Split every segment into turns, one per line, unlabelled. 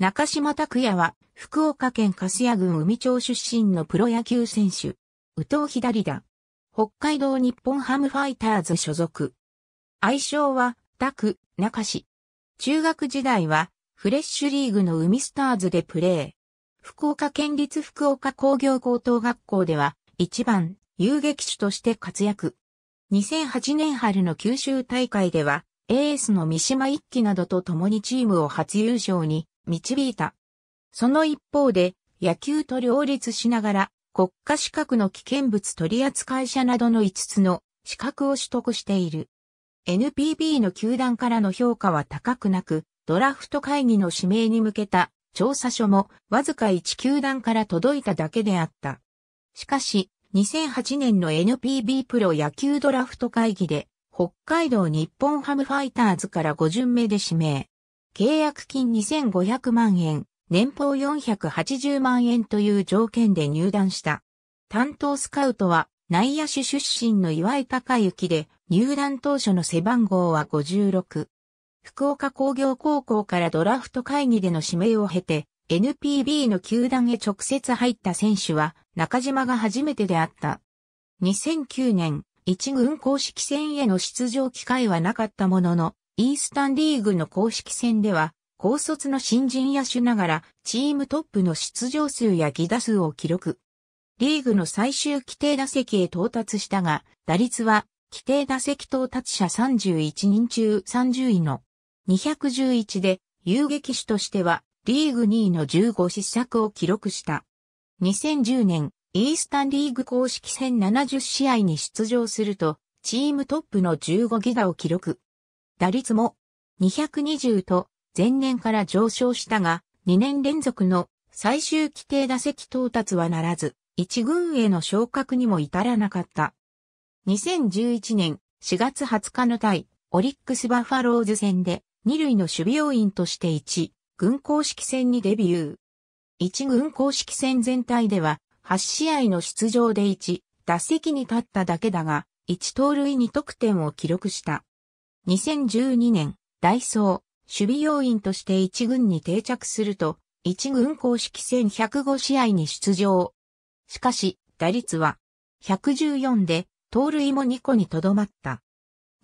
中島拓也は、福岡県粕屋郡海町出身のプロ野球選手。宇藤左だ。北海道日本ハムファイターズ所属。愛称は、拓、中市。中学時代は、フレッシュリーグの海スターズでプレー。福岡県立福岡工業高等学校では、一番、遊撃手として活躍。2008年春の九州大会では、エースの三島一揆などと共にチームを初優勝に導いた。その一方で、野球と両立しながら、国家資格の危険物取扱者などの5つの資格を取得している。NPB の球団からの評価は高くなく、ドラフト会議の指名に向けた調査書もわずか1球団から届いただけであった。しかし、2008年の NPB プロ野球ドラフト会議で、北海道日本ハムファイターズから5巡目で指名。契約金2500万円、年俸480万円という条件で入団した。担当スカウトは内野手出身の岩井隆之で入団当初の背番号は56。福岡工業高校からドラフト会議での指名を経て NPB の球団へ直接入った選手は中島が初めてであった。2009年、一軍公式戦への出場機会はなかったものの、イースタンリーグの公式戦では、高卒の新人野手ながら、チームトップの出場数やギ打数を記録。リーグの最終規定打席へ到達したが、打率は、規定打席到達者31人中30位の211で、遊撃手としては、リーグ2位の15失策を記録した。2010年、イースタンリーグ公式戦70試合に出場すると、チームトップの15ギガを記録。打率も220と前年から上昇したが、2年連続の最終規定打席到達はならず、1軍への昇格にも至らなかった。2011年4月20日の対オリックスバファローズ戦で2塁の守備要員として1軍公式戦にデビュー。1軍公式戦全体では8試合の出場で1打席に立っただけだが、1盗塁2得点を記録した。2012年、ダイソー、守備要員として1軍に定着すると、1軍公式戦105試合に出場。しかし、打率は、114で、盗塁も2個にとどまった。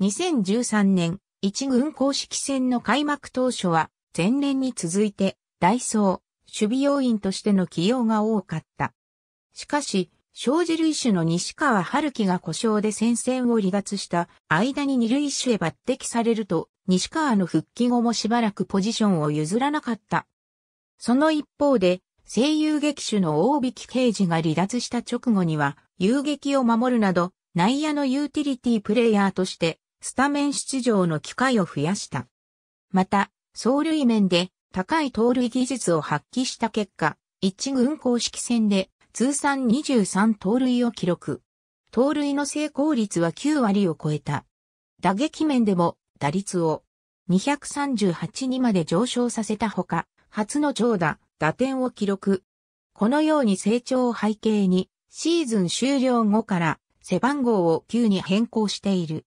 2013年、1軍公式戦の開幕当初は、前年に続いて、ダイソー、守備要員としての起用が多かった。しかし、生じる一種の西川春樹が故障で戦線を離脱した間に二塁手へ抜擢されると、西川の復帰後もしばらくポジションを譲らなかった。その一方で、声優劇種の大引刑事が離脱した直後には、遊撃を守るなど、内野のユーティリティプレイヤーとして、スタメン出場の機会を増やした。また、走塁面で高い盗塁技術を発揮した結果、一軍公式戦で通算23盗塁を記録。盗塁の成功率は9割を超えた。打撃面でも打率を238にまで上昇させたほか、初の長打、打点を記録。このように成長を背景に、シーズン終了後から背番号を9に変更している。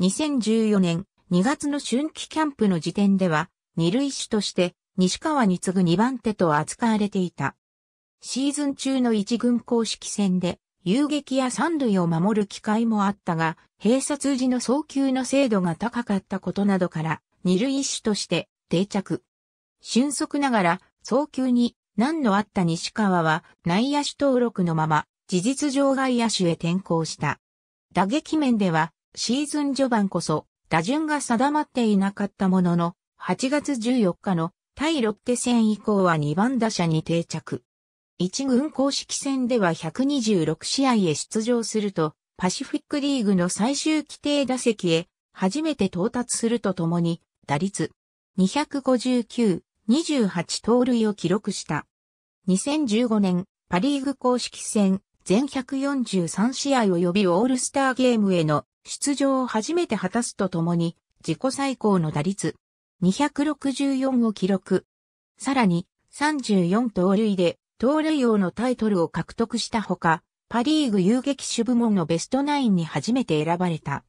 2014年2月の春季キャンプの時点では、二塁手として西川に次ぐ2番手と扱われていた。シーズン中の一軍公式戦で、遊撃や三塁を守る機会もあったが、閉鎖時の送球の精度が高かったことなどから、二塁手として定着。俊足ながら、早急に難のあった西川は内野手登録のまま事実上外野手へ転向した。打撃面ではシーズン序盤こそ打順が定まっていなかったものの8月14日の対ロッテ戦以降は2番打者に定着。一軍公式戦では126試合へ出場すると、パシフィックリーグの最終規定打席へ初めて到達するとともに、打率259、28盗塁を記録した。2015年、パリーグ公式戦全143試合及びオールスターゲームへの出場を初めて果たすとともに、自己最高の打率264を記録。さらに、34盗塁で東レ王のタイトルを獲得したほか、パリーグ遊撃手部門のベストナインに初めて選ばれた。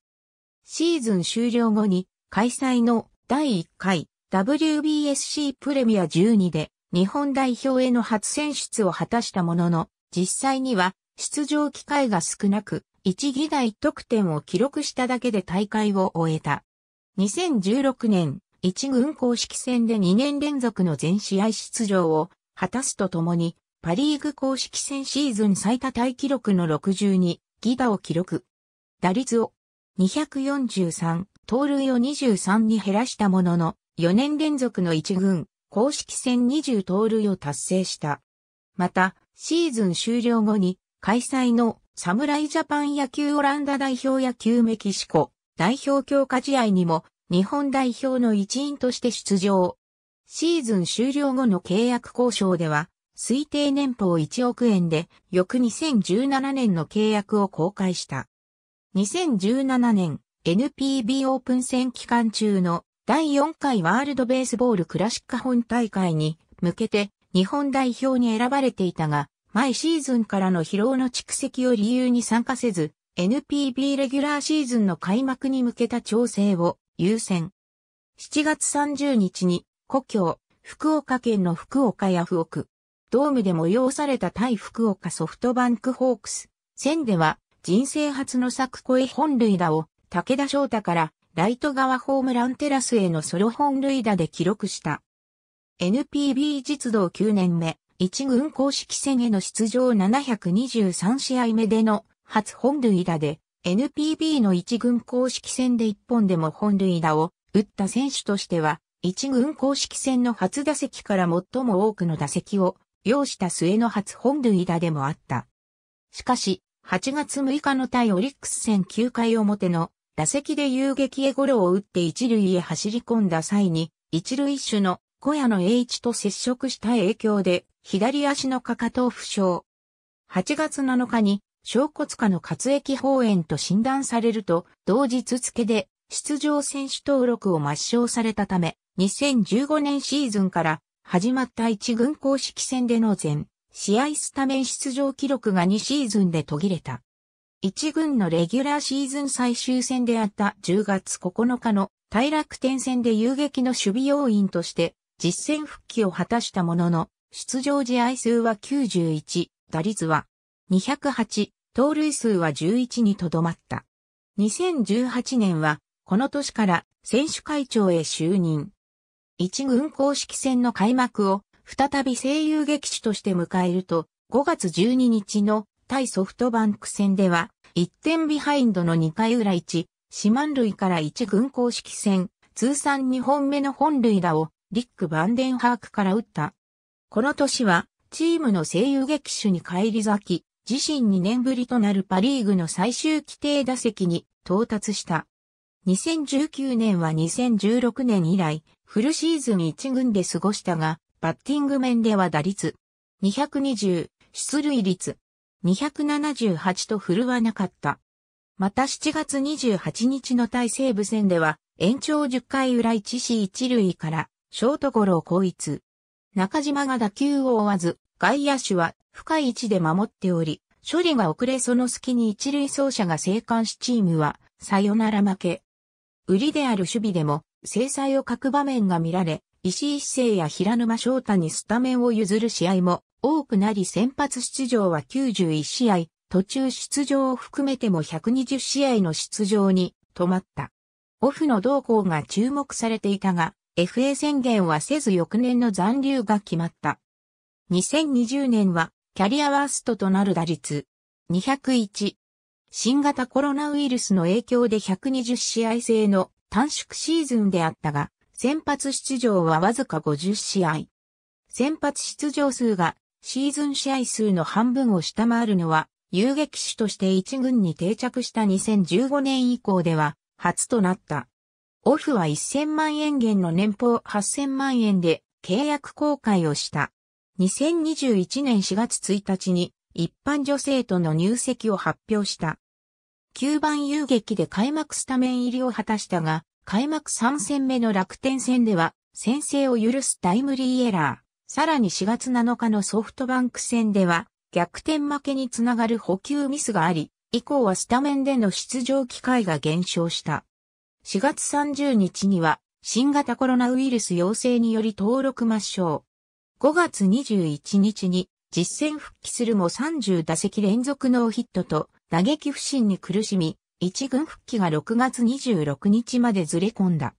シーズン終了後に開催の第1回 WBSC プレミア12で日本代表への初選出を果たしたものの、実際には出場機会が少なく、1議題得点を記録しただけで大会を終えた。2016年、1軍公式戦で2年連続の全試合出場を果たすとともに、パリーグ公式戦シーズン最多タイ記録の62ギガを記録。打率を243、盗塁を23に減らしたものの、4年連続の1軍、公式戦20盗塁を達成した。また、シーズン終了後に、開催の侍ジャパン野球オランダ代表野球メキシコ代表強化試合にも日本代表の一員として出場。シーズン終了後の契約交渉では、推定年俸1億円で、翌2017年の契約を公開した。2017年、NPB オープン戦期間中の第4回ワールドベースボールクラシック本大会に向けて日本代表に選ばれていたが、毎シーズンからの疲労の蓄積を理由に参加せず、NPB レギュラーシーズンの開幕に向けた調整を優先。7月30日に故郷、福岡県の福岡ヤフオク。ドームで催された対福岡ソフトバンクホークス。戦では、人生初の作越本塁打を、武田翔太から、ライト側ホームランテラスへのソロ本塁打で記録した。NPB 実動9年目、一軍公式戦への出場723試合目での初本塁打で、NPB の一軍公式戦で一本でも本塁打を打った選手としては一軍公式戦の初打席から最も多くの打席を要した末の初本塁打でもあった。しかし、8月6日の対オリックス戦9回表の打席で遊撃へゴロを打って一塁へ走り込んだ際に、一塁手の小屋の栄一と接触した影響で、左足のかかとを負傷。8月7日に、小骨下の滑液放炎と診断されると、同日付で出場選手登録を抹消されたため、2015年シーズンから始まった一軍公式戦での全試合スタメン出場記録が2シーズンで途切れた。一軍のレギュラーシーズン最終戦であった10月9日の大楽天戦で遊撃の守備要員として実戦復帰を果たしたものの、出場試合数は91、打率は208、盗塁数は11にとどまった。2018年は、この年から選手会長へ就任。一軍公式戦の開幕を再び声優劇手として迎えると、5月12日の対ソフトバンク戦では、1点ビハインドの2回裏1、四万塁から1軍公式戦、通算2本目の本塁打を、リック・バンデンハークから打った。この年は、チームの声優劇手に返り咲き、自身2年ぶりとなるパリーグの最終規定打席に到達した。2019年は2016年以来、フルシーズン1軍で過ごしたが、バッティング面では打率220、出塁率278と振るわなかった。また7月28日の対西部戦では、延長10回裏1死1塁から、ショートゴロを攻一。中島が打球を追わず、外野手は深い位置で守っており、処理が遅れその隙に一塁走者が生還しチームは、さよなら負け。売りである守備でも制裁を欠く場面が見られ、石井一勢や平沼翔太にスタメンを譲る試合も多くなり先発出場は91試合、途中出場を含めても120試合の出場に止まった。オフの動向が注目されていたが、FA 宣言はせず翌年の残留が決まった。2020年はキャリアワーストとなる打率201、新型コロナウイルスの影響で120試合制の短縮シーズンであったが、先発出場はわずか50試合。先発出場数がシーズン試合数の半分を下回るのは、遊撃手として1軍に定着した2015年以降では初となった。オフは1000万円減の年俸8000万円で契約公開をした。2021年4月1日に一般女性との入籍を発表した。9番遊撃で開幕スタメン入りを果たしたが、開幕3戦目の楽天戦では、先制を許すタイムリーエラー。さらに4月7日のソフトバンク戦では、逆転負けにつながる補給ミスがあり、以降はスタメンでの出場機会が減少した。4月30日には、新型コロナウイルス陽性により登録抹消。5月21日に実戦復帰するも30打席連続ノーヒットと打撃不振に苦しみ、一軍復帰が6月26日までずれ込んだ。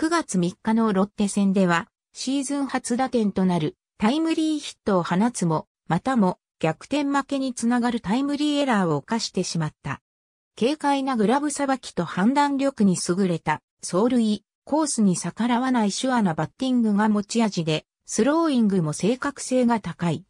9月3日のロッテ戦では、シーズン初打点となるタイムリーヒットを放つも、またも逆転負けにつながるタイムリーエラーを犯してしまった。軽快なグラブさばきと判断力に優れた、走塁、コースに逆らわないシュアなバッティングが持ち味で、スローイングも正確性が高い。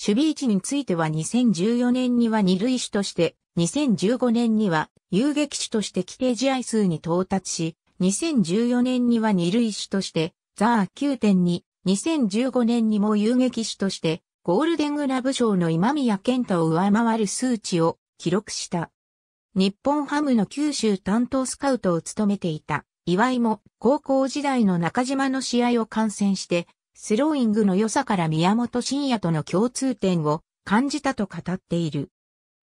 守備位置については2014年には二塁手として、2015年には遊撃手として規定試合数に到達し、2014年には二塁手として、ザー9.2、2015年にも遊撃手として、ゴールデングラブ賞の今宮健太を上回る数値を記録した。日本ハムの九州担当スカウトを務めていた。岩井も高校時代の中島の試合を観戦してスローイングの良さから宮本慎也との共通点を感じたと語っている。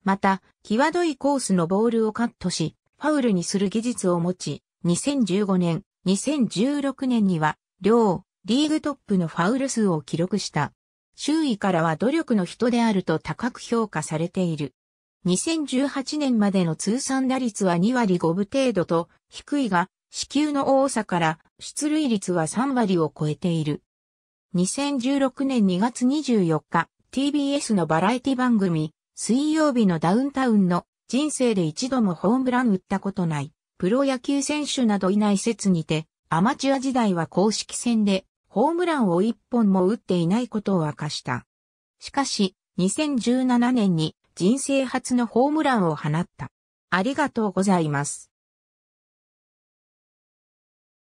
また、際どいコースのボールをカットし、ファウルにする技術を持ち、2015年、2016年には、両、リーグトップのファウル数を記録した。周囲からは努力の人であると高く評価されている。2018年までの通算打率は2割5分程度と低いが、支給の多さから出塁率は3割を超えている。2016年2月24日、TBS のバラエティ番組、水曜日のダウンタウンの人生で一度もホームラン打ったことない、プロ野球選手などいない説にて、アマチュア時代は公式戦で、ホームランを一本も打っていないことを明かした。しかし、2017年に人生初のホームランを放った。ありがとうございます。